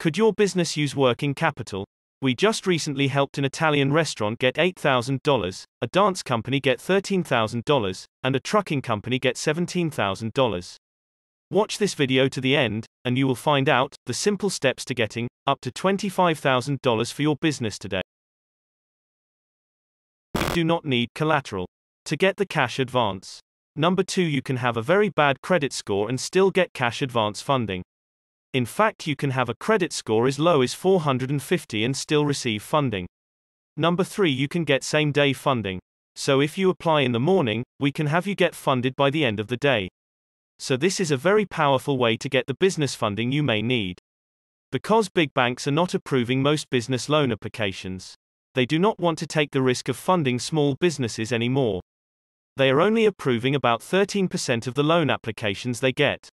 Could your business use working capital? We just recently helped an Italian restaurant get $8,000, a dance company get $13,000, and a trucking company get $17,000. Watch this video to the end, and you will find out the simple steps to getting up to $25,000 for your business today. You do not need collateral to get the cash advance. Number 2 You can have a very bad credit score and still get cash advance funding. In fact, you can have a credit score as low as 450 and still receive funding. Number 3, you can get same day funding. So if you apply in the morning, we can have you get funded by the end of the day. So this is a very powerful way to get the business funding you may need. Because big banks are not approving most business loan applications, they do not want to take the risk of funding small businesses anymore. They are only approving about 13% of the loan applications they get.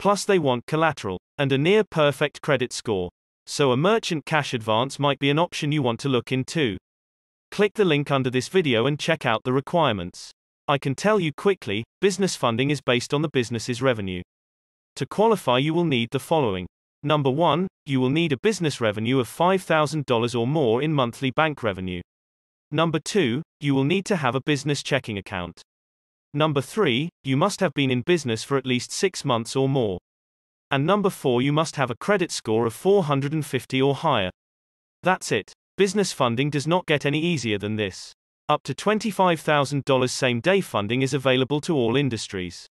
Plus, they want collateral and a near perfect credit score. So a merchant cash advance might be an option you want to look into. Click the link under this video and check out the requirements. I can tell you quickly, business funding is based on the business's revenue. To qualify you will need the following. Number 1, you will need a business revenue of $5,000 or more in monthly bank revenue. Number 2, you will need to have a business checking account. Number 3, you must have been in business for at least 6 months or more. And number 4 you must have a credit score of 450 or higher. That's it. Business funding does not get any easier than this. Up to $25,000 same day funding is available to all industries.